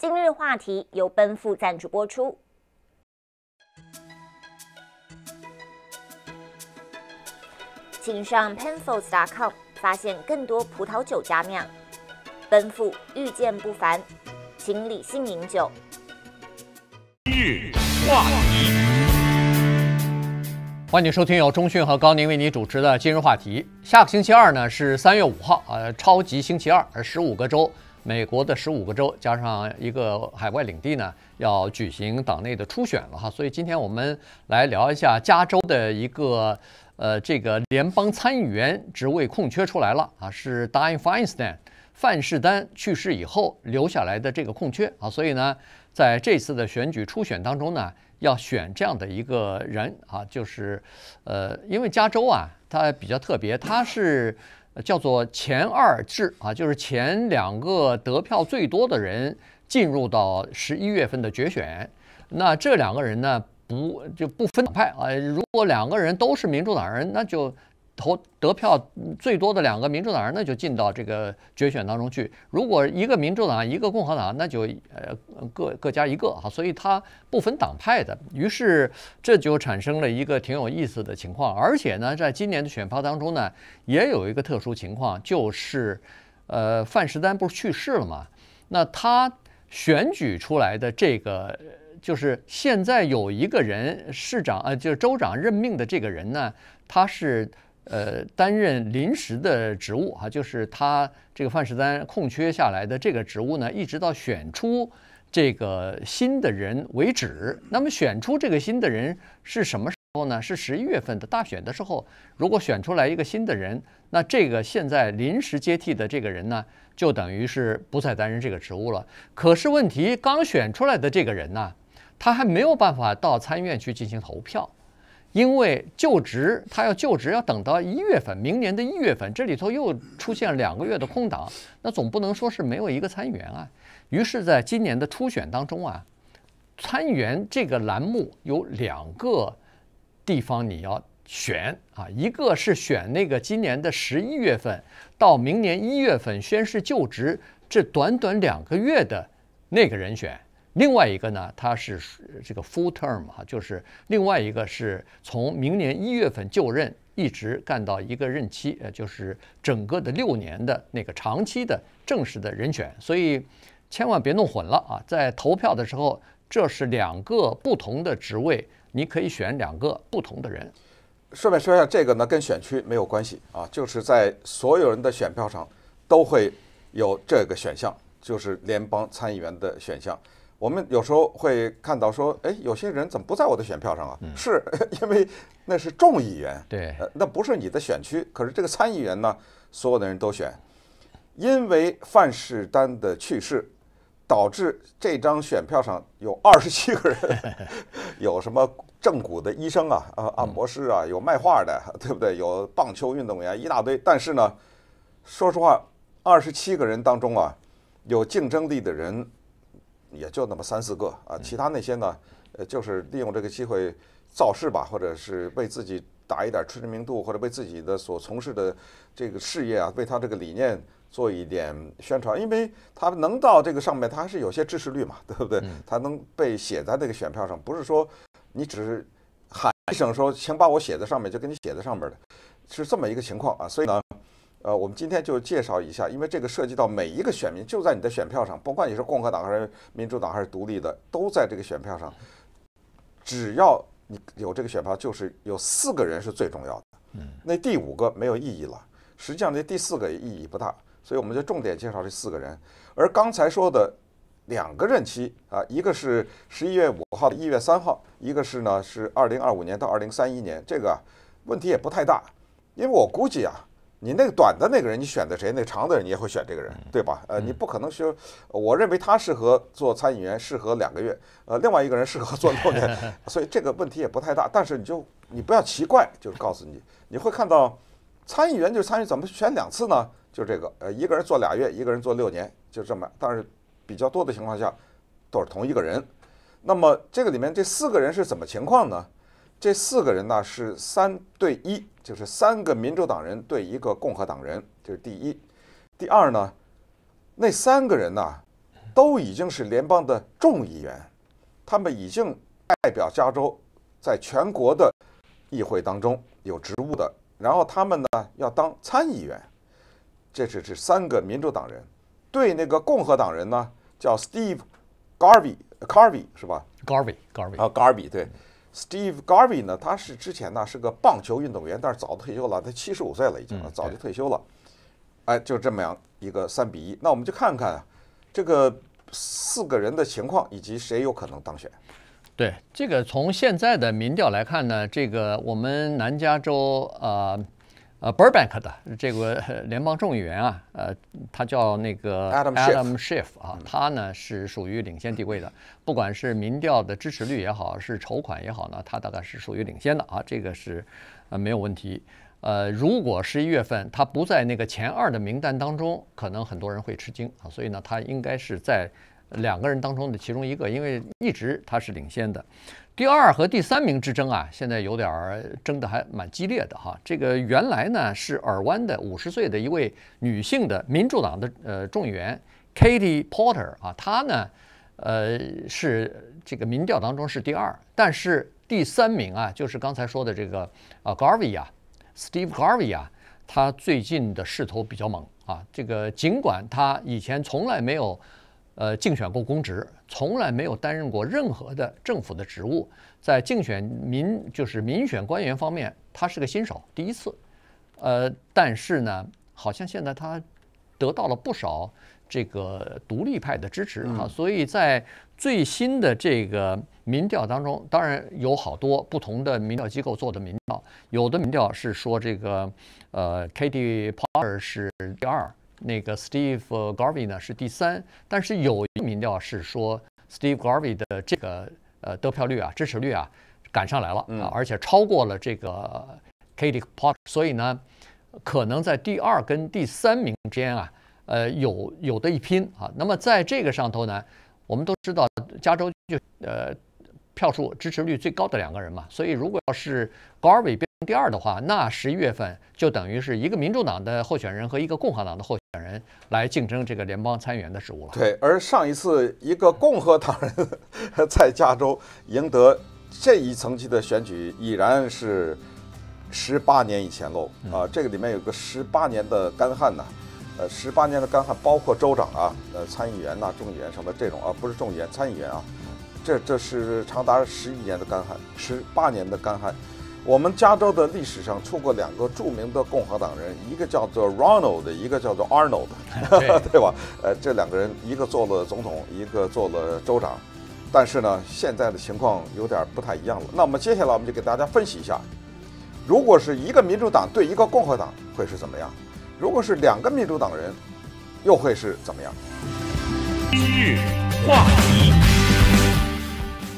今日话题由奔赴赞助播出，请上 penfolds.com 发现更多葡萄酒佳酿。奔赴遇见不凡，请理性饮酒。今日话题，欢迎收听由中讯和高宁为你主持的今日话题。下个星期二呢是三月五号，呃，超级星期二，十五个州。美国的十五个州加上一个海外领地呢，要举行党内的初选了哈，所以今天我们来聊一下加州的一个呃这个联邦参议员职位空缺出来了啊，是 Dianne Feinstein 范士丹去世以后留下来的这个空缺啊，所以呢，在这次的选举初选当中呢，要选这样的一个人啊，就是呃，因为加州啊，它比较特别，它是。叫做前二制啊，就是前两个得票最多的人进入到十一月份的决选。那这两个人呢，不就不分党派啊？如果两个人都是民主党人，那就。投得票最多的两个民主党人，那就进到这个决选当中去。如果一个民主党，一个共和党，那就呃各各家一个哈，所以他不分党派的。于是这就产生了一个挺有意思的情况，而且呢，在今年的选拔当中呢，也有一个特殊情况，就是呃范石丹不是去世了吗？那他选举出来的这个，就是现在有一个人市长呃，就是州长任命的这个人呢，他是。呃，担任临时的职务哈，就是他这个范世丹空缺下来的这个职务呢，一直到选出这个新的人为止。那么选出这个新的人是什么时候呢？是十一月份的大选的时候。如果选出来一个新的人，那这个现在临时接替的这个人呢，就等于是不再担任这个职务了。可是问题，刚选出来的这个人呢，他还没有办法到参议院去进行投票。因为就职，他要就职，要等到一月份，明年的一月份，这里头又出现两个月的空档，那总不能说是没有一个参议员啊。于是，在今年的初选当中啊，参议员这个栏目有两个地方你要选啊，一个是选那个今年的十一月份到明年一月份宣誓就职这短短两个月的那个人选。另外一个呢，它是这个 full term 哈，就是另外一个是从明年一月份就任，一直干到一个任期，呃，就是整个的六年的那个长期的正式的人选。所以千万别弄混了啊，在投票的时候，这是两个不同的职位，你可以选两个不同的人。顺便说一下，这个呢跟选区没有关系啊，就是在所有人的选票上都会有这个选项，就是联邦参议员的选项。我们有时候会看到说，哎，有些人怎么不在我的选票上啊？是 因为那是众议员，对，那不是你的选区。可是这个参议员呢，所有的人都选，因为范士丹的去世，导致这张选票上有 二十七个人，有什么正骨的医生啊，啊，按摩师啊，有卖画的，对不对？有棒球运动员一大堆。但是呢，说实话，二十七个人当中啊，有竞争力的人。也就那么三四个啊，其他那些呢，呃，就是利用这个机会造势吧，或者是为自己打一点知名度，或者为自己的所从事的这个事业啊，为他这个理念做一点宣传，因为他能到这个上面，他还是有些支持率嘛，对不对？他能被写在那个选票上，不是说你只是喊一声说请把我写在上面，就给你写在上面的，是这么一个情况啊。所以呢。呃，我们今天就介绍一下，因为这个涉及到每一个选民，就在你的选票上，不管你是共和党还是民主党还是独立的，都在这个选票上。只要你有这个选票，就是有四个人是最重要的。嗯，那第五个没有意义了。实际上，这第四个意义不大，所以我们就重点介绍这四个人。而刚才说的两个任期啊，一个是十一月五号一月三号，一个是呢是二零二五年到二零三一年，这个问题也不太大，因为我估计啊。你那个短的那个人，你选的谁？那长的人你也会选这个人，对吧？呃，你不可能说，我认为他适合做参议员，适合两个月，呃，另外一个人适合做六年，所以这个问题也不太大。但是你就你不要奇怪，就是告诉你，你会看到参议员就是参与，怎么选两次呢？就这个，呃，一个人做俩月，一个人做六年，就这么。但是比较多的情况下都是同一个人。那么这个里面这四个人是怎么情况呢？这四个人呢是三对一，就是三个民主党人对一个共和党人，这是第一。第二呢，那三个人呢都已经是联邦的众议员，他们已经代表加州，在全国的议会当中有职务的。然后他们呢要当参议员，这是这三个民主党人对那个共和党人呢叫 Steve Garvey，Garvey 是吧？Garvey，Garvey 啊，Garvey 对。Steve Garvey 呢？他是之前呢是个棒球运动员，但是早退休了。他七十五岁了，已经了，早就退休了。哎，就这么样一个三比一。那我们就看看这个四个人的情况，以及谁有可能当选。对这个，从现在的民调来看呢，这个我们南加州啊。呃，n k 的这个联邦众议员啊，呃，他叫那个 Adam Schiff 啊，他呢是属于领先地位的，不管是民调的支持率也好，是筹款也好呢，他大概是属于领先的啊，这个是呃没有问题。呃，如果十一月份他不在那个前二的名单当中，可能很多人会吃惊啊，所以呢，他应该是在。两个人当中的其中一个，因为一直他是领先的。第二和第三名之争啊，现在有点争得还蛮激烈的哈。这个原来呢是尔湾的五十岁的一位女性的民主党的呃众议员 Katie Porter 啊，她呢呃是这个民调当中是第二，但是第三名啊就是刚才说的这个啊 Garvey 啊，Steve Garvey 啊，他最近的势头比较猛啊。这个尽管他以前从来没有。呃，竞选过公职，从来没有担任过任何的政府的职务。在竞选民，就是民选官员方面，他是个新手，第一次。呃，但是呢，好像现在他得到了不少这个独立派的支持啊，所以在最新的这个民调当中，当然有好多不同的民调机构做的民调，有的民调是说这个呃，Katie p o t e r 是第二。那个 Steve Garvey 呢是第三，但是有一民调是说 Steve Garvey 的这个呃得票率啊支持率啊赶上来了啊，而且超过了这个 Katie Porter，所以呢可能在第二跟第三名之间啊，呃有有的一拼啊。那么在这个上头呢，我们都知道加州就呃。票数支持率最高的两个人嘛，所以如果要是高尔伟变成第二的话，那十一月份就等于是一个民主党的候选人和一个共和党的候选人来竞争这个联邦参议员的职务了。对，而上一次一个共和党人在加州赢得这一层级的选举，已然是十八年以前喽啊，这个里面有个十八年的干旱呐，呃，十八年的干旱包括州长啊，呃，参议员呐，众议员什么这种啊，不是众议员，参议员啊。这这是长达十一年的干旱，十八年的干旱。我们加州的历史上出过两个著名的共和党人，一个叫做 Ronald，一个叫做 Arnold，对吧？呃，这两个人一个做了总统，一个做了州长。但是呢，现在的情况有点不太一样了。那我们接下来我们就给大家分析一下，如果是一个民主党对一个共和党会是怎么样？如果是两个民主党人，又会是怎么样？今日话题。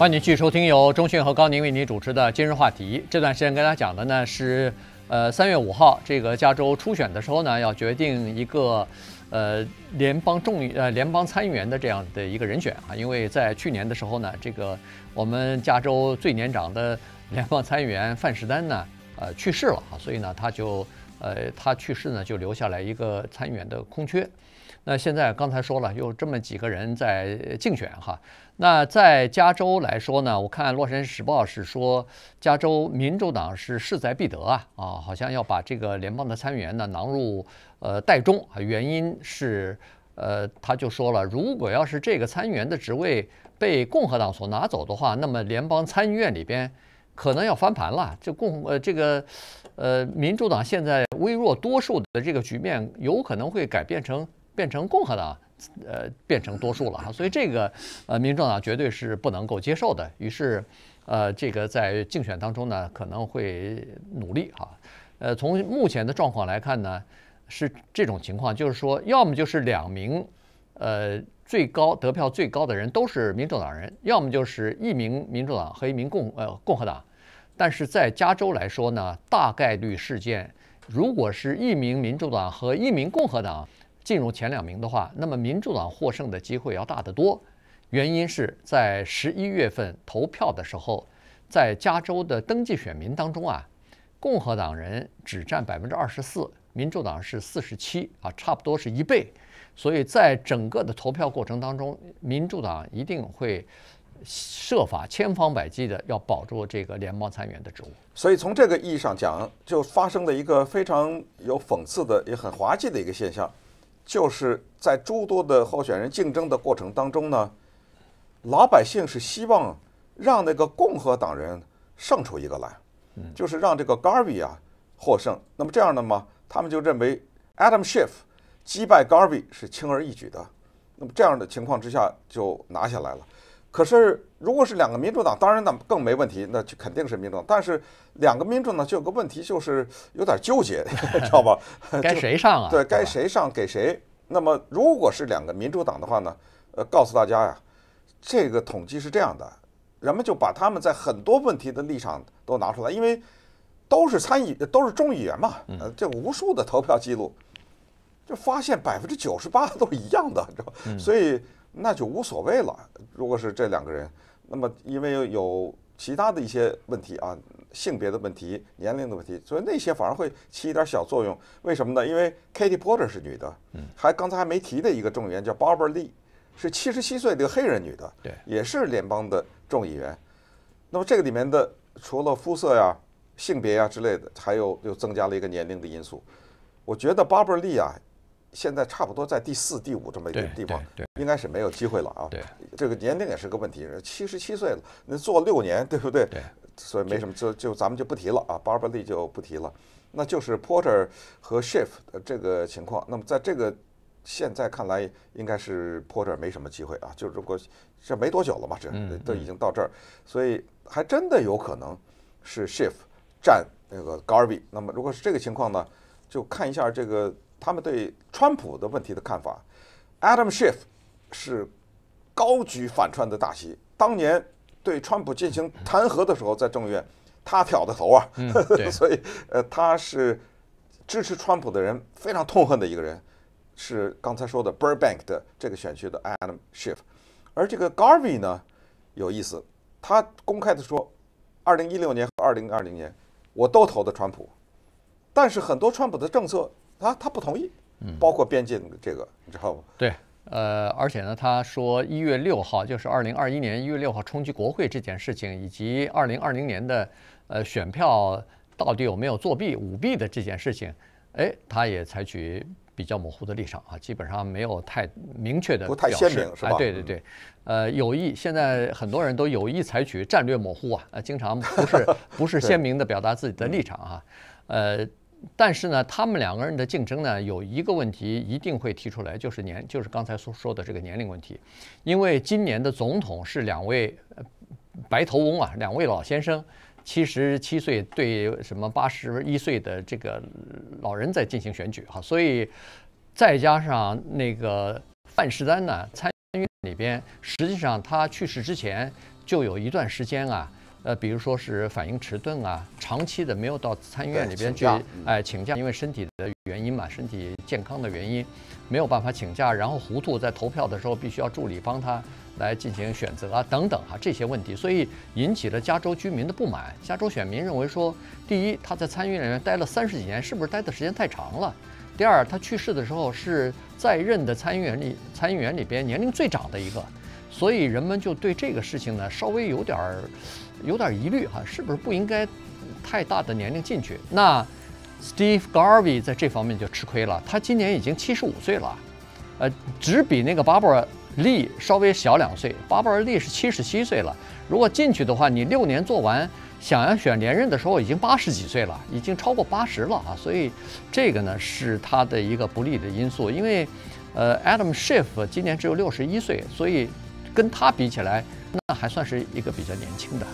欢迎你续收听由中讯和高宁为您主持的今日话题。这段时间跟大家讲的呢是，呃，三月五号这个加州初选的时候呢，要决定一个，呃，联邦众，呃，联邦参议员的这样的一个人选啊。因为在去年的时候呢，这个我们加州最年长的联邦参议员范士丹呢，呃，去世了啊，所以呢，他就，呃，他去世呢，就留下来一个参议员的空缺。那现在刚才说了，有这么几个人在竞选哈。那在加州来说呢，我看《洛杉矶时报》是说，加州民主党是势在必得啊啊，好像要把这个联邦的参议员呢囊入呃袋中啊。原因是呃，他就说了，如果要是这个参议员的职位被共和党所拿走的话，那么联邦参议院里边可能要翻盘了。就共呃这个呃民主党现在微弱多数的这个局面，有可能会改变成。变成共和党，呃，变成多数了哈，所以这个，呃，民主党绝对是不能够接受的。于是，呃，这个在竞选当中呢，可能会努力哈。呃，从目前的状况来看呢，是这种情况，就是说，要么就是两名，呃，最高得票最高的人都是民主党人，要么就是一名民主党和一名共呃共和党。但是在加州来说呢，大概率事件，如果是一名民主党和一名共和党。进入前两名的话，那么民主党获胜的机会要大得多。原因是在十一月份投票的时候，在加州的登记选民当中啊，共和党人只占百分之二十四，民主党是四十七啊，差不多是一倍。所以在整个的投票过程当中，民主党一定会设法千方百计的要保住这个联邦参议员的职务。所以从这个意义上讲，就发生了一个非常有讽刺的也很滑稽的一个现象。就是在诸多的候选人竞争的过程当中呢，老百姓是希望让那个共和党人胜出一个来，就是让这个 Gary v e 啊获胜。那么这样的嘛，他们就认为 Adam Schiff 击败 Gary v e 是轻而易举的。那么这样的情况之下就拿下来了。可是，如果是两个民主党，当然那更没问题，那就肯定是民主。党。但是两个民主呢就有个问题，就是有点纠结，知道吧？该谁上啊？对该谁上给谁？那么如果是两个民主党的话呢？呃，告诉大家呀，这个统计是这样的，人们就把他们在很多问题的立场都拿出来，因为都是参议都是众议员嘛，呃，这无数的投票记录，就发现百分之九十八都是一样的，知道吧？所以。那就无所谓了。如果是这两个人，那么因为有其他的一些问题啊，性别的问题、年龄的问题，所以那些反而会起一点小作用。为什么呢？因为 Katie Porter 是女的，还刚才还没提的一个众议员叫 Barbara Lee，是七十七岁的个黑人女的，对，也是联邦的众议员。那么这个里面的除了肤色呀、性别呀之类的，还有又增加了一个年龄的因素。我觉得 Barbara Lee 啊。现在差不多在第四、第五这么一个地方，应该是没有机会了啊。这个年龄也是个问题，七十七岁了，那做六年，对不对？所以没什么，就就咱们就不提了啊。巴尔巴利就不提了，那就是 porter 和 shift 的这个情况。那么在这个现在看来，应该是 porter 没什么机会啊。就如果这没多久了吧，这都已经到这儿，所以还真的有可能是 shift 占那个 garvey。那么如果是这个情况呢，就看一下这个。他们对川普的问题的看法，Adam Schiff 是高举反川的大旗。当年对川普进行弹劾的时候，在众院他挑的头啊，所以呃，他是支持川普的人非常痛恨的一个人。是刚才说的 Burbank 的这个选区的 Adam Schiff，而这个 Garvey 呢有意思，他公开的说，二零一六年和二零二零年我都投的川普，但是很多川普的政策。他他不同意，包括边境这个，你知道吗？对，呃，而且呢，他说一月六号，就是二零二一年一月六号冲击国会这件事情，以及二零二零年的呃选票到底有没有作弊舞弊的这件事情，哎，他也采取比较模糊的立场啊，基本上没有太明确的，不太鲜明是吧？对对对，呃，有意，现在很多人都有意采取战略模糊啊，呃，经常不是 不是鲜明的表达自己的立场啊，呃。但是呢，他们两个人的竞争呢，有一个问题一定会提出来，就是年，就是刚才所说的这个年龄问题，因为今年的总统是两位白头翁啊，两位老先生，七十七岁对什么八十一岁的这个老人在进行选举哈，所以再加上那个范时丹呢，参议院里边，实际上他去世之前就有一段时间啊。呃，比如说是反应迟钝啊，长期的没有到参议院里边去哎请假，因为身体的原因嘛，身体健康的原因，没有办法请假，然后糊涂，在投票的时候必须要助理帮他来进行选择啊等等哈这些问题，所以引起了加州居民的不满。加州选民认为说，第一，他在参议院里面待了三十几年，是不是待的时间太长了？第二，他去世的时候是在任的参议员里参议员里边年龄最长的一个，所以人们就对这个事情呢稍微有点儿。有点疑虑哈，是不是不应该太大的年龄进去？那 Steve Garvey 在这方面就吃亏了，他今年已经七十五岁了，呃，只比那个 b a r b a r Lee 稍微小两岁。b a r b a r Lee 是七十七岁了，如果进去的话，你六年做完，想要选连任的时候已经八十几岁了，已经超过八十了啊！所以这个呢是他的一个不利的因素。因为呃，Adam Schiff 今年只有六十一岁，所以跟他比起来，那还算是一个比较年轻的。